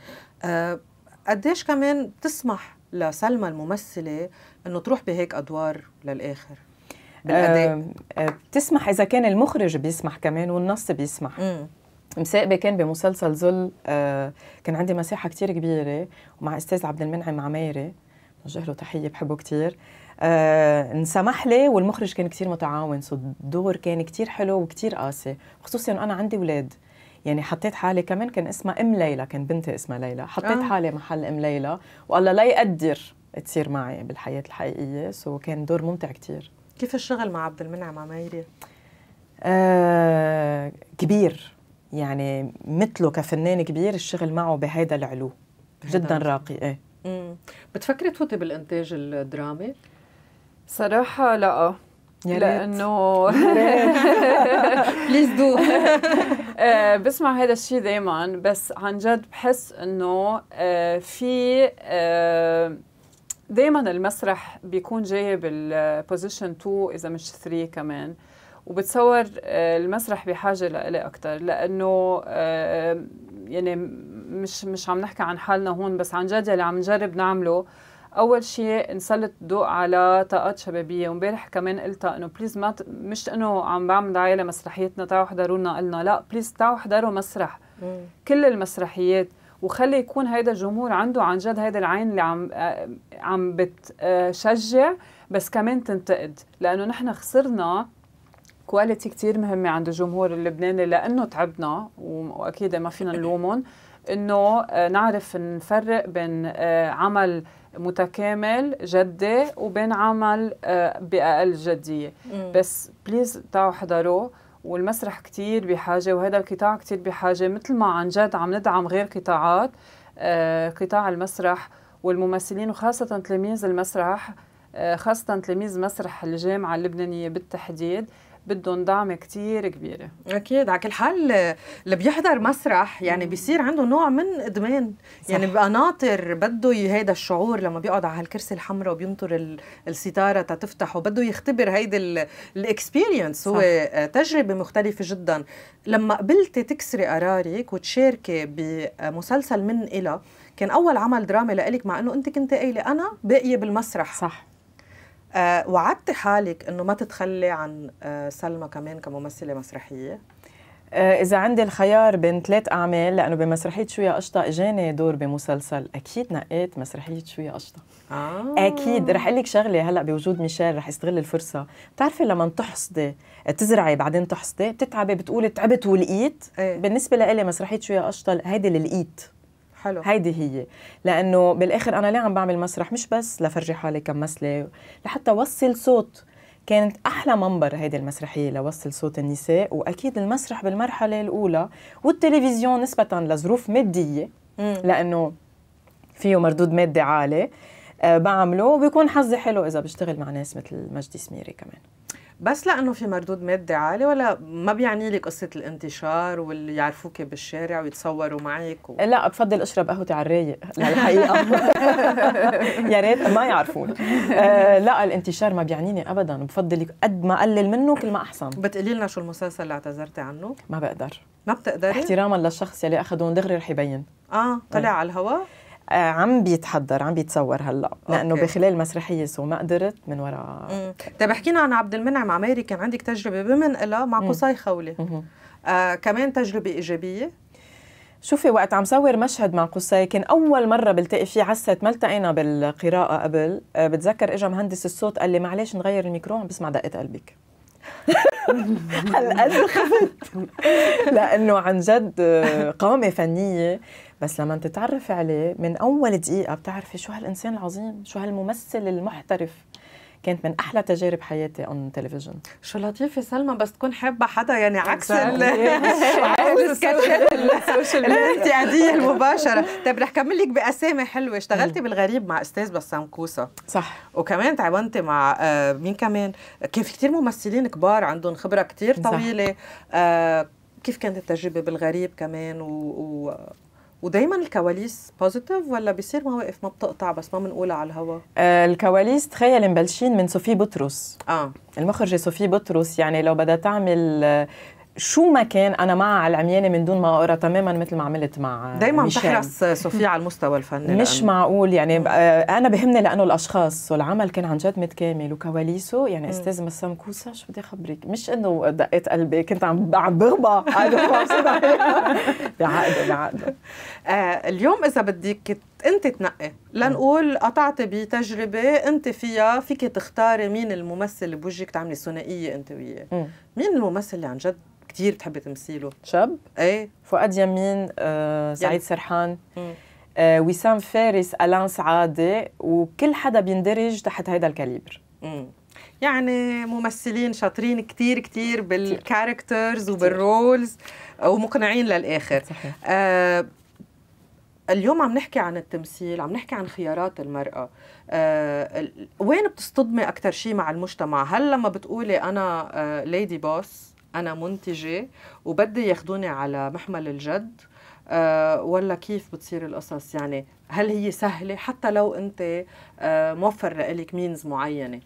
آه قديش كمان بتسمح لسلمى الممثلة انه تروح بهيك ادوار للاخر آه بتسمح اذا كان المخرج بيسمح كمان والنص بيسمح مم. مساقبه كان بمسلسل ظل آه، كان عندي مساحه كتير كبيره ومع استاذ عبد المنعم عمايري بوجه له تحيه بحبه كتير آه، انسمح لي والمخرج كان كثير متعاون سو الدور كان كثير حلو وكثير قاسي خصوصا انا عندي اولاد يعني حطيت حالي كمان كان اسمها ام ليلى كان بنتي اسمها ليلى حطيت آه. حالي محل ام ليلى والله لا يقدر تصير معي بالحياه الحقيقيه سو كان دور ممتع كثير كيف الشغل مع عبد المنعم عمايري آه كبير يعني مثله كفنان كبير الشغل معه بهيدا العلو جدا راقي ايه بتفكري تفوتي بالانتاج الدرامي صراحة لا لانه بليز دو آه، بسمع هذا الشيء دائما بس عن جد بحس انه آه، في آه، دائما المسرح بيكون جاي بالبوزيشن 2 اذا مش 3 كمان وبتصور المسرح بحاجه لإلي اكثر لانه يعني مش مش عم نحكي عن حالنا هون بس عن جد اللي عم نجرب نعمله اول شيء نسلط الضوء على طاقات شبابيه وامبارح كمان قلتها انه بليز ما مش انه عم بعمل دعايه لمسرحيتنا تعوا لنا قلنا لا بليز تعوا احضروا مسرح كل المسرحيات وخلي يكون هيدا الجمهور عنده عن جد هيدا العين اللي عم آه، عم بتشجع بس كمان تنتقد لانه نحن خسرنا كواليتي كتير مهمة عند الجمهور اللبناني لأنه تعبنا وأكيد ما فينا نلومهم إنه آه، نعرف نفرق بين آه، عمل متكامل جدي وبين عمل آه، باقل جديه مم. بس بليز تعوا حضروا والمسرح كتير بحاجه وهذا القطاع كتير بحاجه مثل ما عن جد عم ندعم غير قطاعات آه، قطاع المسرح والممثلين وخاصه تلاميذ المسرح آه، خاصة تلاميذ مسرح الجامعة اللبنانية بالتحديد بدهم دعم كتير كبيره اكيد على كل حال اللي بيحضر مسرح يعني بيصير عنده نوع من ادمان صح. يعني بيبقى ناطر بده هيدا الشعور لما بيقعد على هالكرسي الحمراء وبينطر الستاره تتفتح وبده يختبر هيدي الاكسبيرينس هو تجربه مختلفه جدا لما قبلتي تكسري قرارك وتشاركي بمسلسل من إلى كان اول عمل درامي لإلك مع انه انت كنت قايله انا باقيه بالمسرح صح آه، وعدت حالك انه ما تتخلي عن آه، سلمى كمان كممثله مسرحيه آه، إذا عندي الخيار بين ثلاث أعمال لأنه بمسرحية شو يا قشطة إجاني دور بمسلسل أكيد نقيت مسرحية شو يا قشطة آه. أكيد رح أقول لك شغلة هلأ بوجود ميشيل رح استغل الفرصة بتعرفي لما تحصدي تزرعي بعدين تحصدي بتتعبي بتقولي تعبت ولقيت ايه. بالنسبة لإلي مسرحية شو يا قشطة هيدي اللي لقيت حلو هيدي هي لانه بالاخر انا ليه عم بعمل مسرح مش بس لفرجي حالي كممثله لحتى وصل صوت كانت احلى منبر هيدي المسرحيه لوصل صوت النساء واكيد المسرح بالمرحله الاولى والتلفزيون نسبه لظروف ماديه لانه فيه مردود مادي عالي أه بعمله وبيكون حظي حلو اذا بشتغل مع ناس مثل مجدي سميري كمان بس لانه في مردود مادي عالي ولا ما بيعني لي قصه الانتشار واللي يعرفوك بالشارع ويتصوروا معك و... لا بفضل اشرب قهوتي على الرايق الحقيقه يا ريت ما يعرفون آه، لا الانتشار ما بيعنيني ابدا بفضل قد ما اقلل منه كل ما احسن بتقولي لنا شو المسلسل اللي اعتذرتي عنه ما بقدر ما بتقدري احتراما للشخص يلي اخذون دغري رح يبين اه طلع على الهواء عم بيتحضر عم بيتصور هلا لانه بخلال مسرحيه سو ما قدرت من وراء طيب حكينا عن عبد المنعم عماري كان عندك تجربه بمن إلا مع قصي خولي آه كمان تجربه ايجابيه شوفي وقت عم صور مشهد مع قصي كان اول مره بلتقي فيه على الست ما التقينا بالقراءه قبل أه بتذكر اجى مهندس الصوت قال لي معلش نغير الميكرو عم بسمع دقه قلبك هالقد خفت لانه عن جد آه، قامه فنيه بس لما تتعرفي عليه من اول دقيقه بتعرفي شو هالانسان العظيم شو هالممثل المحترف كانت من احلى تجارب حياتي اون تلفزيون شو لطيفه سلمى بس تكون حابه حدا يعني عكس السكتشات السوشيال ميديا المباشره طيب رح كمل لك باسامي حلوه اشتغلتي بالغريب مع استاذ بسام كوسه صح وكمان تعاونتي مع آه مين كمان كان في كثير ممثلين كبار عندهم خبره كثير طويله آه كيف كانت التجربه بالغريب كمان و, و... ودايما الكواليس بوزيتيف ولا بيصير مواقف ما بتقطع بس ما بنقولها على الهوا آه الكواليس تخيل مبلشين من صوفي بطرس اه المخرجه صوفي بطرس يعني لو بدها تعمل آه، شو ما كان انا مع العميانه من دون ما اقرا تماما مثل ما عملت مع دائما بتحرص صوفيا على المستوى الفني مش لأن... معقول يعني آه، انا بهمني لانه الاشخاص والعمل كان عن جد متكامل وكواليسه يعني م. استاذ مسام كوسا شو بدي اخبرك مش انه دقيت قلبي كنت عم عم بغبى بعقده بعقده آه، اليوم اذا بدك انت تنقي لنقول قطعت بتجربه انت فيها فيك تختاري مين الممثل اللي بوجهك تعملي ثنائيه انت وياه مين الممثل اللي عن جد كثير بتحبي تمثيله شاب ايه فؤاد يمين آه سعيد يعني. سرحان آه وسام فارس الان سعاده وكل حدا بيندرج تحت هذا الكاليبر يعني ممثلين شاطرين كثير كثير بالكاركترز وبالرولز ومقنعين للآخر صحيح. آه اليوم عم نحكي عن التمثيل عم نحكي عن خيارات المرأة أه، وين بتصطدمي أكتر شيء مع المجتمع هل لما بتقولي أنا أه، ليدي بوس أنا منتجة وبدي ياخدوني على محمل الجد أه، ولا كيف بتصير القصص يعني هل هي سهلة حتى لو أنت آه، موفر لك مينز معينة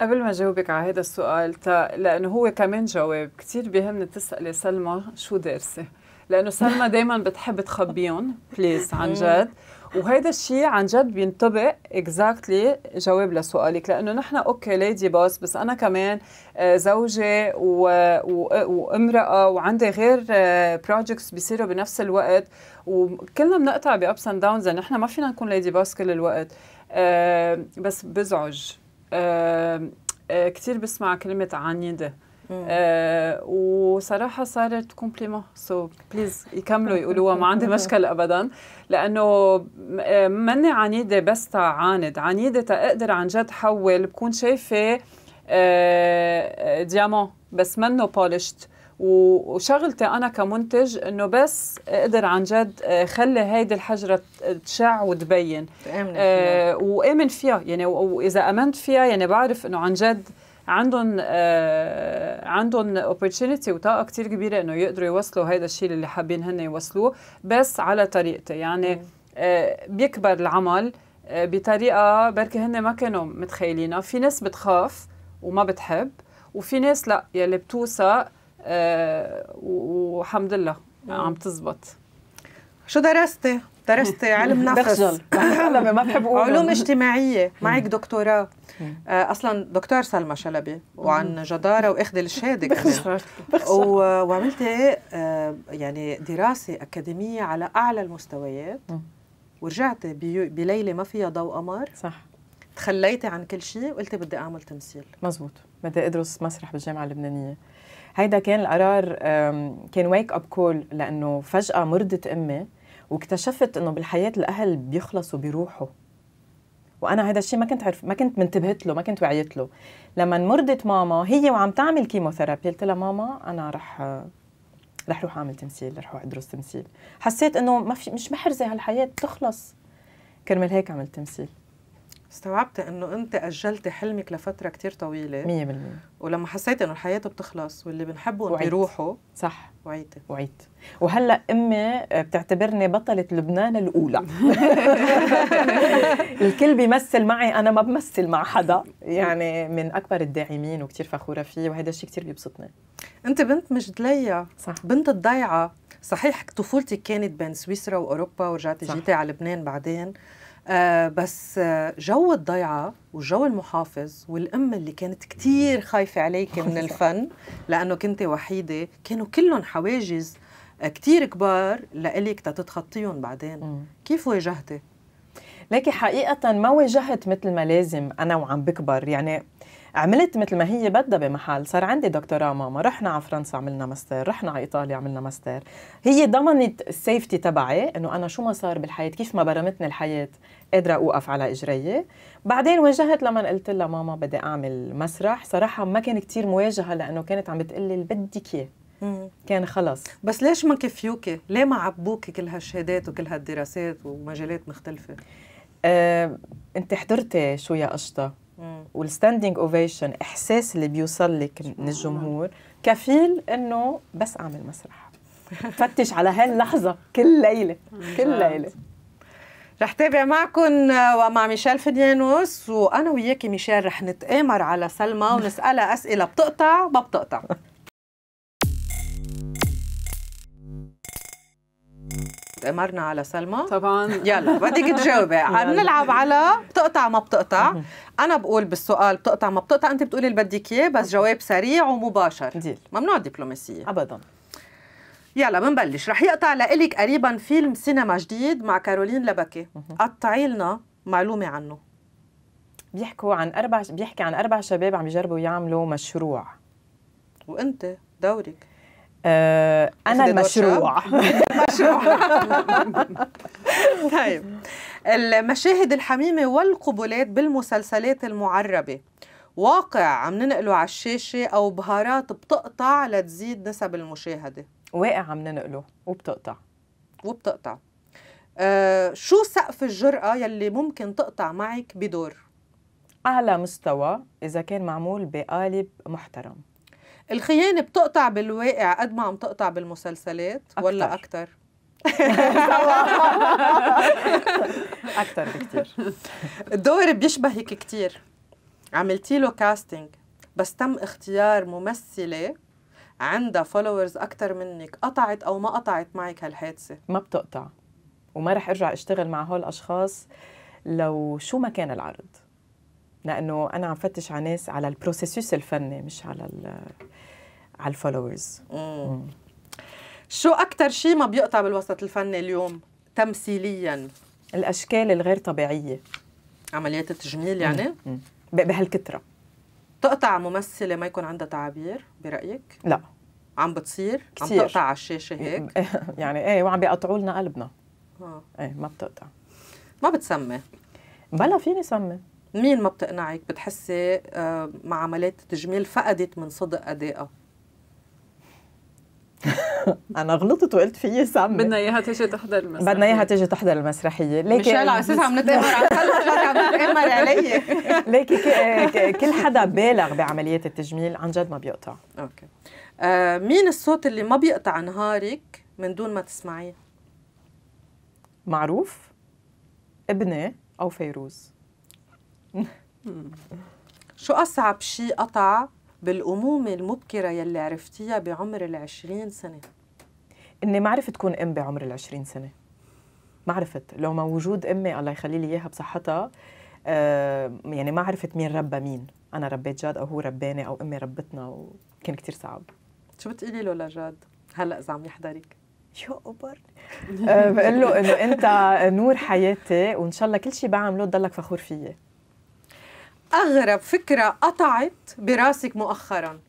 قبل ما جاوبك على هذا السؤال لأنه هو كمان جواب كثير بيهمني تسألي سلمى شو دارسة لانه سلمى دائما بتحب تخبيهم بليز عن جد وهيدا الشيء عن جد بينطبق اكزاكتلي exactly جواب لسؤالك لانه نحن اوكي ليدي بوس بس انا كمان آه، زوجه و... و... وامراه وعندي غير بروجكتس آه، بيصيروا بنفس الوقت وكلنا بنقطع بابس اند داونز نحن ما فينا نكون ليدي بوس كل الوقت آه، بس بزعج كثير بسمع كلمه عنيده آه وصراحه صارت كومبليمون سو بليز يكملوا يقولوها ما عندي مشكل ابدا لانه آه، ماني عنيده بس تعاند عنيده تقدر عن جد حول بكون شايفه آه ديامون بس منه بولشت وشغلتي انا كمنتج انه بس اقدر عن جد آه، خلي هيدي الحجره تشع وتبين آه وامن فيها يعني واذا امنت فيها يعني بعرف انه عن جد عندهم آه، عندهم اوبورتونيتي وطاقه كثير كبيره انه يقدروا يوصلوا هذا الشيء اللي حابين هن يوصلوه بس على طريقته يعني آه، بيكبر العمل آه، بطريقه بركي هن ما كانوا متخيلينها في ناس بتخاف وما بتحب وفي ناس لا يلي بتوثق وحمد لله عم تزبط شو درستي؟ درست علم نفس ما بحب علوم اجتماعيه معك دكتوراه اصلا دكتور سلمى شلبي وعن جداره واخذ الشهاده كمان وعملت آه، يعني دراسه اكاديميه على اعلى المستويات ورجعت بليله ما فيها ضوء قمر صح تخليتي عن كل شيء وقلتي بدي اعمل تمثيل مزبوط بدي ادرس مسرح بالجامعه اللبنانيه هيدا كان القرار كان ويك اب كول لانه فجاه مرضت امي واكتشفت انه بالحياه الاهل بيخلصوا بيروحوا وانا هذا الشيء ما كنت عرف ما كنت منتبهت له ما كنت وعيت له لما مرضت ماما هي وعم تعمل كيموثيرابي قلت لها ماما انا رح رح روح اعمل تمثيل رح روح ادرس تمثيل حسيت انه ما في مش محرزه هالحياه بتخلص كرمال هيك عملت تمثيل استوعبت انه انت اجلت حلمك لفتره كتير طويله 100% ولما حسيت انه الحياه بتخلص واللي انه بيروحوا صح وعيت وعيت وهلا امي بتعتبرني بطله لبنان الاولى الكل بيمثل معي انا ما بمثل مع حدا يعني من اكبر الداعمين وكتير فخوره فيه وهذا الشيء كتير بيبسطني انت بنت مجدليه صح بنت الضيعه صحيح طفولتك كانت بين سويسرا واوروبا ورجعتي جيتي على لبنان بعدين آه، بس آه، جو الضيعة وجو المحافظ والأم اللي كانت كتير خايفة عليك من الفن لأنه كنت وحيدة كانوا كلهم حواجز آه، كتير كبار لإلك تتخطيهم بعدين كيف واجهتي؟ لكن حقيقة ما واجهت مثل ما لازم أنا وعم بكبر يعني عملت مثل ما هي بدها بمحل صار عندي دكتوراه ماما رحنا على فرنسا عملنا ماستر رحنا على ايطاليا عملنا ماستر هي ضمنت السيفتي تبعي انه انا شو ما صار بالحياه كيف ما برمتني الحياه قادره اوقف على اجري بعدين واجهت لما قلت لها ماما بدي اعمل مسرح صراحه ما كان كتير مواجهه لانه كانت عم بتقلي اللي بدك اياه كان خلص بس ليش ما كفيوكي؟ ليه ما عبوكي كل هالشهادات وكل هالدراسات ومجالات مختلفه؟ أه، انت حضرتي شو يا قشطه والستاندينج اوفيشن احساس اللي بيوصل لك من الجمهور كفيل انه بس اعمل مسرح فتش على هاللحظه كل ليله كل ليله رح تابع معكم آه، ومع ميشيل فديانوس وانا وياكي ميشيل رح نتآمر على سلمى ونسالها اسئله بتقطع ما بتقطع مرنا على سلمى طبعا يلا بدك تجاوبي عم نلعب على بتقطع ما بتقطع انا بقول بالسؤال بتقطع ما بتقطع انت بتقولي اللي بدك اياه بس جواب سريع ومباشر ديل. ممنوع دبلوماسيه ابدا يلا بنبلش رح يقطع لإلك قريبا فيلم سينما جديد مع كارولين لبكي قطعي لنا معلومه عنه بيحكوا عن اربع بيحكي عن اربع شباب عم يجربوا يعملوا مشروع وانت دورك آه، انا المشروع مشروع طيب المشاهد الحميمه والقبلات بالمسلسلات المعربه واقع عم ننقله على الشاشه او بهارات بتقطع لتزيد نسب المشاهده واقع عم ننقله وبتقطع وبتقطع آه شو سقف الجرأة يلي ممكن تقطع معك بدور؟ أعلى مستوى إذا كان معمول بقالب محترم الخيانه بتقطع بالواقع قد ما عم تقطع بالمسلسلات أكتر. ولا اكثر اكثر بكثير الدور بيشبهك كثير عملتي له كاستنج بس تم اختيار ممثله عندها فولورز اكثر منك قطعت او ما قطعت معك هالحادثه ما بتقطع وما رح ارجع اشتغل مع هول الاشخاص لو شو ما كان العرض لانه انا عم فتش على ناس على البروسيسوس الفني مش على على الفولورز شو اكثر شيء ما بيقطع بالوسط الفني اليوم تمثيليا الاشكال الغير طبيعيه عمليات التجميل يعني بهالكثره بهالكتره تقطع ممثله ما يكون عندها تعابير برايك لا عم بتصير كتير. عم تقطع على الشاشه هيك يعني ايه وعم بيقطعوا لنا قلبنا اه ايه ما بتقطع ما بتسمي بلا فيني سمي مين ما بتقنعك بتحسي آه، مع عمليات التجميل فقدت من صدق أدائها انا غلطت وقلت فيي إيه، سامي بدنا اياها تيجي تحضر المسرحيه بدنا اياها تيجي تحضر المسرحيه ليكي مش على اساس عم نتامر إيه على عم نتامر علي ليكي كل حدا بالغ بعمليات التجميل عن جد ما بيقطع اوكي آه مين الصوت اللي ما بيقطع نهارك من دون ما تسمعيه معروف ابني او فيروز شو أصعب شيء قطع بالأمومة المبكرة يلي عرفتيها بعمر العشرين سنة؟ إني ما عرفت تكون أم بعمر العشرين سنة ما عرفت لو ما وجود أمي الله يخلي لي إياها بصحتها آه يعني ما عرفت مين ربى مين أنا ربيت جاد أو هو رباني أو أمي ربتنا وكان كتير صعب شو بتقولي له لجاد هلا إذا عم يحضرك؟ شو قبر آه بقول له إنه أنت نور حياتي وإن شاء الله كل شيء بعمله تضلك فخور فيي اغرب فكره قطعت براسك مؤخرا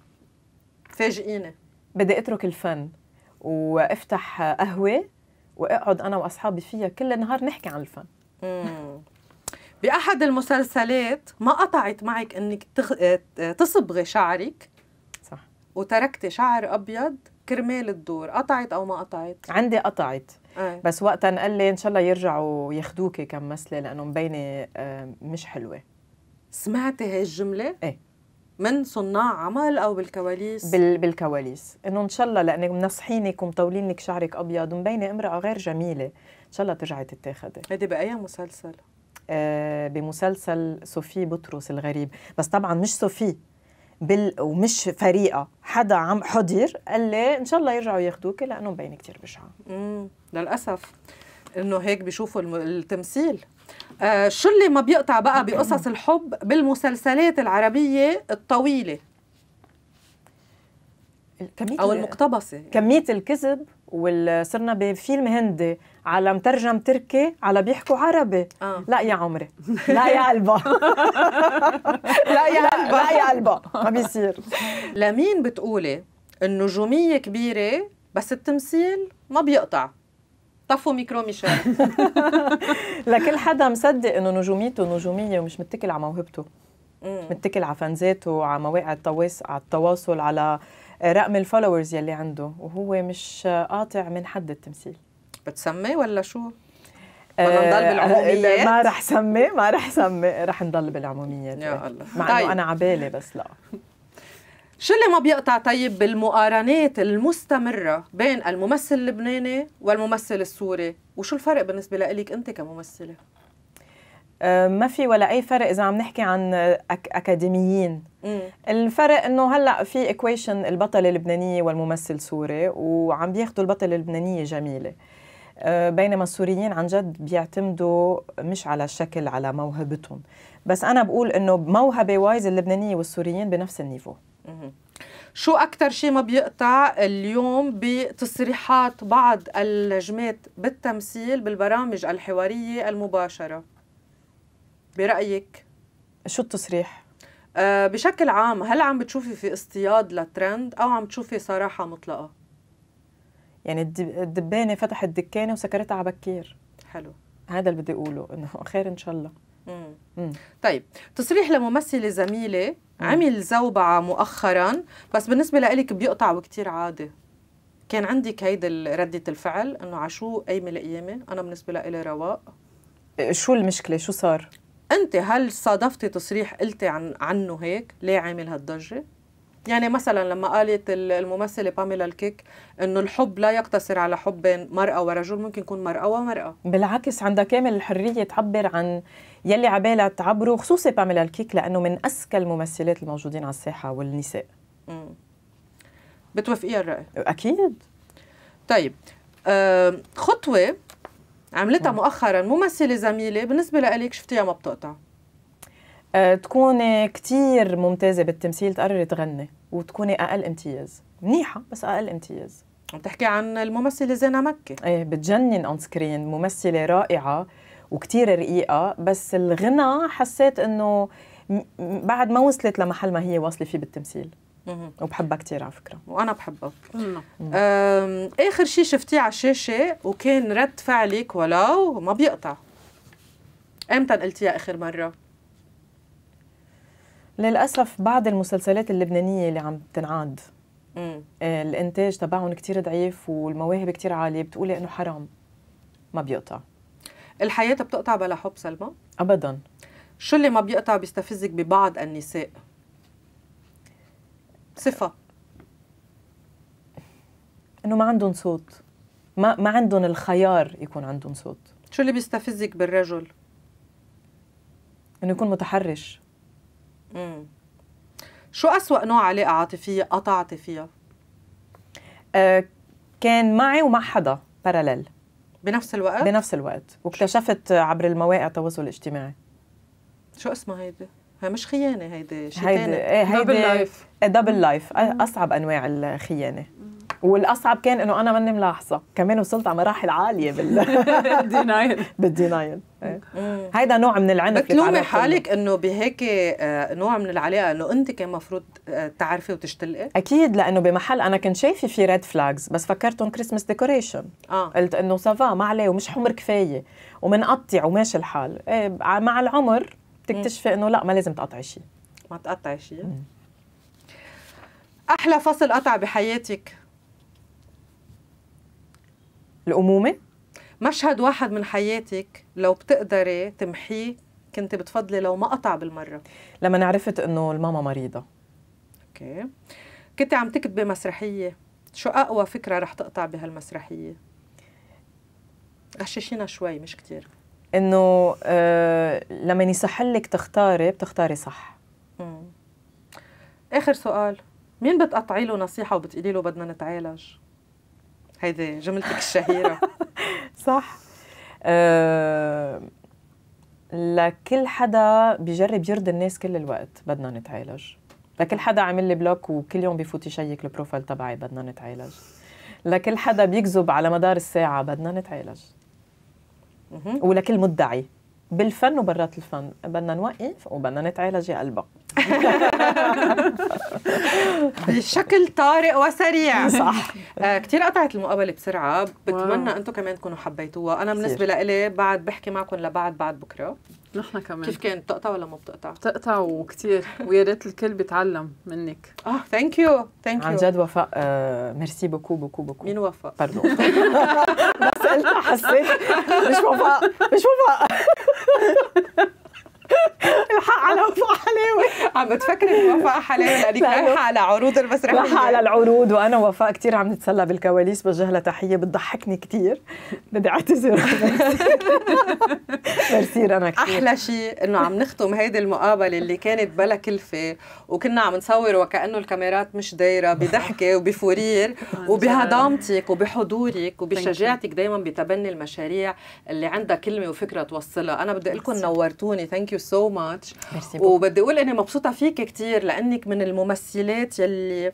فاجئيني بدي اترك الفن وافتح قهوه واقعد انا واصحابي فيها كل النهار نحكي عن الفن باحد المسلسلات ما قطعت معك انك تخ... تصبغي شعرك صح وتركتي شعر ابيض كرمال الدور قطعت او ما قطعت عندي قطعت أي. بس وقتها قال لي ان شاء الله يرجعوا ياخدوكي كممثله لانه مبينه آه، مش حلوه هاي هالجمله؟ ايه من صناع عمل او بالكواليس؟ بال... بالكواليس انه ان شاء الله لانك منصحينك ومطولين لك شعرك ابيض ومبينه امراه غير جميله ان شاء الله ترجعي تتاخدي هيدي باي مسلسل؟ آه بمسلسل صوفي بطرس الغريب بس طبعا مش صوفي بال ومش فريقه حدا عم حضر قال لي ان شاء الله يرجعوا ياخدوك لانه مبينه كثير بشعه امم للاسف انه هيك بيشوفوا التمثيل آه شو اللي ما بيقطع بقى بقصص الحب بالمسلسلات العربيه الطويله كمية او المقتبسه كميه الكذب وصرنا بفيلم هندي على مترجم تركي على بيحكوا عربي آه. لا يا عمري لا يا قلبة لا يا قلبة لا يا قلبة ما بيصير لمين بتقولي النجومية كبيرة بس التمثيل ما بيقطع طفوا ميكرو ميشيل لكل حدا مصدق انه نجوميته نجوميه ومش متكل على موهبته متكل على فانزاته على مواقع التواصل على التواصل على رقم الفولورز يلي عنده وهو مش قاطع من حد التمثيل بتسمي ولا شو؟ آه، نضل بالعموميات؟ ما رح سمي ما رح سمي رح نضل بالعموميات يا الله مع طيب. انه انا عبالي بس لا شو اللي ما بيقطع طيب بالمقارنات المستمرة بين الممثل اللبناني والممثل السوري وشو الفرق بالنسبة لك أنت كممثلة؟ أه، ما في ولا اي فرق اذا عم نحكي عن أك اكاديميين مم. الفرق انه هلا في اكويشن البطله اللبنانيه والممثل سوري وعم بياخذوا البطله اللبنانيه جميله أه، بينما السوريين عن جد بيعتمدوا مش على الشكل على موهبتهم بس انا بقول انه موهبه وايز اللبنانيه والسوريين بنفس النيفو شو أكثر شيء ما بيقطع اليوم بتصريحات بعض النجمات بالتمثيل بالبرامج الحوارية المباشرة برأيك؟ شو التصريح؟ أه بشكل عام هل عم بتشوفي في اصطياد لترند أو عم تشوفي صراحة مطلقة؟ يعني الدبانة فتحت دكانة وسكرتها على بكير حلو هذا اللي بدي أقوله إنه خير إن شاء الله طيب تصريح لممثلة زميلة عمل زوبعة مؤخرا بس بالنسبة لإلك بيقطع وكتير عادي كان عندك هيدي ردة الفعل انه عشو قايمة القيامة انا بالنسبة لإلي رواق شو المشكلة شو صار؟ انت هل صادفتي تصريح قلتي عن عنه هيك ليه عامل هالضجة؟ يعني مثلا لما قالت الممثلة باميلا الكيك انه الحب لا يقتصر على حب بين مرأة ورجل ممكن يكون مرأة ومرأة بالعكس عندها كامل الحرية تعبر عن يلي عبالها تعبره خصوصي باميلا الكيك لانه من اذكى الممثلات الموجودين على الساحه والنساء مم. بتوافقيها الراي اكيد طيب خطوه عملتها مؤخرا ممثله زميله بالنسبه لك شفتيها ما بتقطع آه، تكوني كثير كتير ممتازة بالتمثيل تقرري تغني وتكوني أقل امتياز منيحة بس أقل امتياز عم تحكي عن الممثلة زينة مكي ايه بتجنن اون سكرين ممثلة رائعة وكتير رقيقه بس الغنى حسيت انه بعد ما وصلت لمحل ما هي واصله فيه بالتمثيل وبحبها كثير على فكره وانا بحبك اخر شيء شفتيه على الشاشه وكان رد فعلك ولو ما بيقطع امتى قلتيها اخر مره للاسف بعض المسلسلات اللبنانيه اللي عم تنعاد مم. آه، الانتاج تبعهم كثير ضعيف والمواهب كثير عاليه بتقولي انه حرام ما بيقطع الحياة بتقطع بلا حب سلمى؟ أبدا شو اللي ما بيقطع بيستفزك ببعض النساء؟ صفة إنه ما عندهم صوت ما ما عندهم الخيار يكون عندهم صوت شو اللي بيستفزك بالرجل؟ إنه يكون متحرش امم شو أسوأ نوع علاقة عاطفية قطعتي فيها؟ أه كان معي ومع حدا باراليل بنفس الوقت؟ بنفس الوقت واكتشفت عبر المواقع التواصل الاجتماعي شو اسمها هيدي؟ هي مش خيانه هيدي شيء هيدي دبل لايف دبل لايف اصعب انواع الخيانه مم. والاصعب كان انه انا ماني ملاحظه كمان وصلت على مراحل عاليه بال بالدينايل بالدينايل إيه. هيدا نوع من العنف بتلومي حالك انه بهيك آه، نوع من العلاقه انه انت كان المفروض آه، تعرفي وتشتلقي اكيد لانه بمحل انا كنت شايفه في ريد فلاجز بس فكرتهم كريسمس ديكوريشن آه. قلت انه سافا ما عليه ومش حمر كفايه ومنقطع وماشي الحال إيه مع العمر بتكتشفي انه لا ما لازم تقطعي شيء ما تقطعي شيء احلى فصل قطع بحياتك الأمومة مشهد واحد من حياتك لو بتقدري تمحيه كنت بتفضلي لو ما قطع بالمرة لما عرفت إنه الماما مريضة أوكي كنت عم تكتبي مسرحية شو أقوى فكرة رح تقطع بهالمسرحية؟ غششينا شوي مش كتير إنه آه لما يصح لك تختاري بتختاري صح مم. آخر سؤال مين بتقطعي له نصيحة وبتقولي له بدنا نتعالج؟ هيدي جملتك الشهيرة صح أه لكل حدا بجرب يرضي الناس كل الوقت بدنا نتعالج لكل حدا عامل لي بلوك وكل يوم بفوت يشيك البروفايل تبعي بدنا نتعالج لكل حدا بيكذب على مدار الساعة بدنا نتعالج ولكل مدعي بالفن وبرات الفن بدنا نوقف وبدنا نتعالج يا قلبك بشكل طارئ وسريع صح آه كثير قطعت المقابله بسرعه بتمنى انتم كمان تكونوا حبيتوها انا بالنسبه لإلي بعد بحكي معكم لبعد بعد بكره نحن كمان كيف كانت بتقطع ولا ما بتقطع؟ بتقطع وكثير ويا ريت الكل بيتعلم منك اه ثانك يو ثانك يو عن جد وفاء آه ميرسي بوكو بوكو بوكو مين وفاء؟ باردون بس قلت حسيت مش وفاء مش وفاء عم بتفكري بوفاء حلال لانك رايحه على عروض المسرحيه رايحه على العروض وانا وفاء كثير عم نتسلى بالكواليس بوجه لها تحيه بتضحكني كثير بدي اعتذر ميرسي رنا كثير احلى شيء انه عم نختم هيدي المقابله اللي كانت بلا كلفه وكنا عم نصور وكانه الكاميرات مش دايره بضحكه وبفورير آه، وبهضامتك وبحضورك وبشجاعتك دائما بتبني المشاريع اللي عندها كلمه وفكره توصلها انا بدي اقول لكم نورتوني ثانك يو سو ماتش وبدي اقول اني مبسوطه مبسوطة فيك كتير لأنك من الممثلات يلي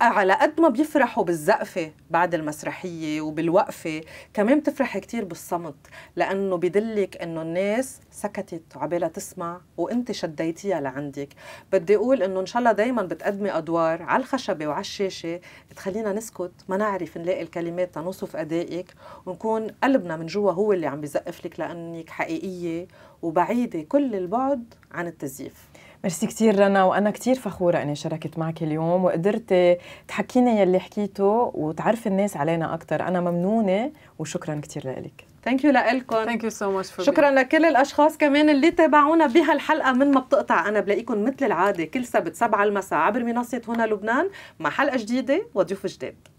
على قد ما بيفرحوا بالزقفة بعد المسرحية وبالوقفة كمان بتفرحي كتير بالصمت لأنه بدلك أنه الناس سكتت عبالة تسمع وأنت شديتيها لعندك بدي أقول أنه إن شاء الله دايما بتقدمي أدوار على الخشبة وعلى الشاشة تخلينا نسكت ما نعرف نلاقي الكلمات تنوصف أدائك ونكون قلبنا من جوا هو اللي عم بيزقف لك لأنك حقيقية وبعيدة كل البعد عن التزييف ميرسي كثير رنا وانا كثير فخوره اني شاركت معك اليوم وقدرت تحكينا يلي حكيته وتعرف الناس علينا اكثر انا ممنونه وشكرا كثير لك ثانك يو لكم ثانك يو سو ماتش شكرا لكل الاشخاص كمان اللي تابعونا بهالحلقه من ما بتقطع انا بلاقيكم مثل العاده كل سبت 7 المساء عبر منصه هنا لبنان مع حلقه جديده وضيوف جداد